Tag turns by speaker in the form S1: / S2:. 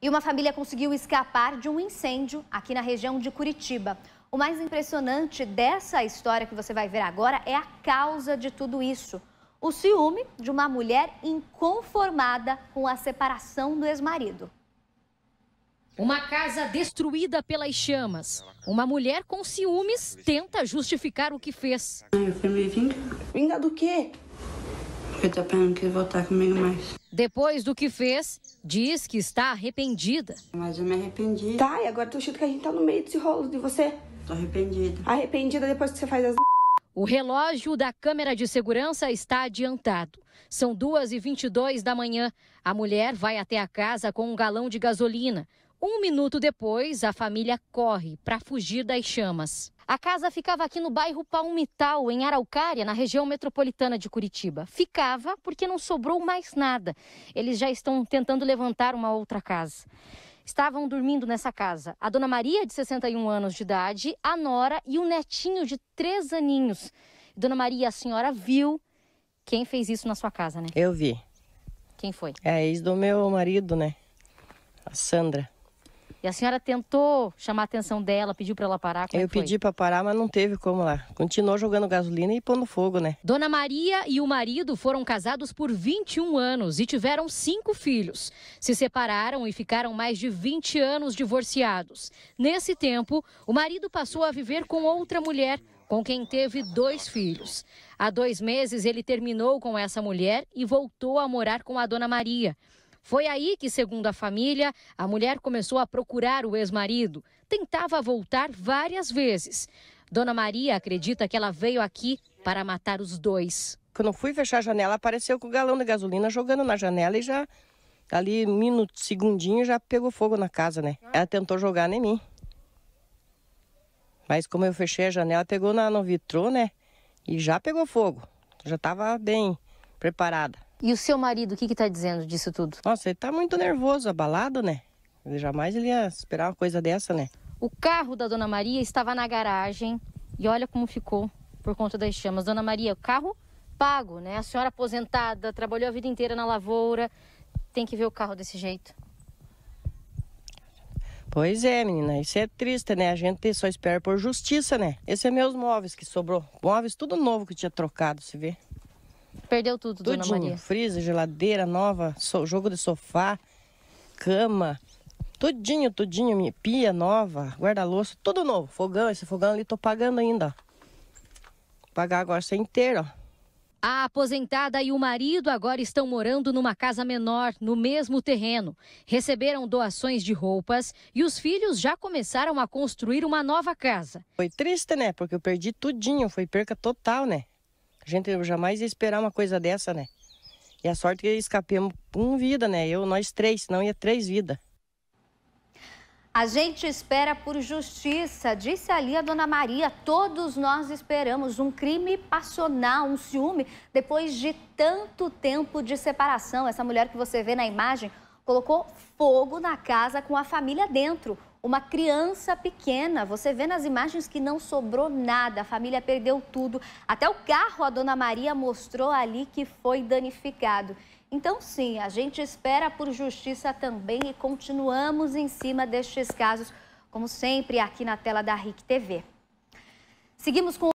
S1: E uma família conseguiu escapar de um incêndio aqui na região de Curitiba. O mais impressionante dessa história que você vai ver agora é a causa de tudo isso. O ciúme de uma mulher inconformada com a separação do ex-marido.
S2: Uma casa destruída pelas chamas. Uma mulher com ciúmes tenta justificar o que fez. Eu fui me vingar. Vingar do quê?
S3: não querer voltar comigo mais.
S2: Depois do que fez, diz que está arrependida. Mas eu me arrependi. Tá, e agora tu chuta que a gente tá no meio desse rolo de você?
S3: Tô arrependida.
S2: Arrependida depois que você faz as. O relógio da câmera de segurança está adiantado. São 2h22 da manhã. A mulher vai até a casa com um galão de gasolina. Um minuto depois, a família corre para fugir das chamas. A casa ficava aqui no bairro Palmital, em Araucária, na região metropolitana de Curitiba. Ficava porque não sobrou mais nada. Eles já estão tentando levantar uma outra casa. Estavam dormindo nessa casa a dona Maria, de 61 anos de idade, a nora e o netinho de três aninhos. Dona Maria, a senhora viu quem fez isso na sua casa, né? Eu vi. Quem foi?
S3: É a ex do meu marido, né? A Sandra
S2: a senhora tentou chamar a atenção dela, pediu para ela parar? Como é eu pedi
S3: para parar, mas não teve como lá. Continuou jogando gasolina e pondo fogo, né?
S2: Dona Maria e o marido foram casados por 21 anos e tiveram cinco filhos. Se separaram e ficaram mais de 20 anos divorciados. Nesse tempo, o marido passou a viver com outra mulher com quem teve dois filhos. Há dois meses, ele terminou com essa mulher e voltou a morar com a dona Maria. Foi aí que, segundo a família, a mulher começou a procurar o ex-marido. Tentava voltar várias vezes. Dona Maria acredita que ela veio aqui para matar os dois. Quando eu
S3: fui fechar a janela, apareceu com o galão de gasolina jogando na janela e já, ali, minuto, segundinho, já pegou fogo na casa, né? Ela tentou jogar em mim. Mas como eu fechei a janela, pegou na, no vitrô, né? E já pegou fogo. Já estava bem preparada.
S2: E o seu marido, o que está dizendo disso tudo?
S3: Nossa, ele está muito nervoso, abalado, né? Ele jamais ele ia esperar uma coisa dessa, né?
S2: O carro da Dona Maria estava na garagem e olha como ficou por conta das chamas. Dona Maria, o carro pago, né? A senhora aposentada, trabalhou a vida inteira na lavoura, tem que ver o carro desse jeito.
S3: Pois é, menina, isso é triste, né? A gente só espera por justiça, né? Esse é meus móveis que sobrou. Móveis tudo novo que tinha trocado, se vê.
S2: Perdeu tudo, Tudinho, dona Maria.
S3: Freezer, geladeira nova, so, jogo de sofá, cama, tudinho, tudinho, minha pia nova, guarda-louça, tudo novo. Fogão, esse fogão ali tô pagando ainda. Vou pagar agora sem inteiro, ó.
S2: A aposentada e o marido agora estão morando numa casa menor, no mesmo terreno. Receberam doações de roupas e os filhos já começaram a construir uma nova casa.
S3: Foi triste, né? Porque eu perdi tudinho, foi perca total, né? A gente jamais ia esperar uma coisa dessa, né? E a sorte que escapemos um vida, né? Eu, nós três, senão ia três
S1: vidas. A gente espera por justiça, disse ali a dona Maria. Todos nós esperamos um crime passional, um ciúme, depois de tanto tempo de separação. Essa mulher que você vê na imagem colocou fogo na casa com a família dentro uma criança pequena. Você vê nas imagens que não sobrou nada, a família perdeu tudo. Até o carro a dona Maria mostrou ali que foi danificado. Então, sim, a gente espera por justiça também e continuamos em cima destes casos, como sempre, aqui na tela da RIC TV. Seguimos com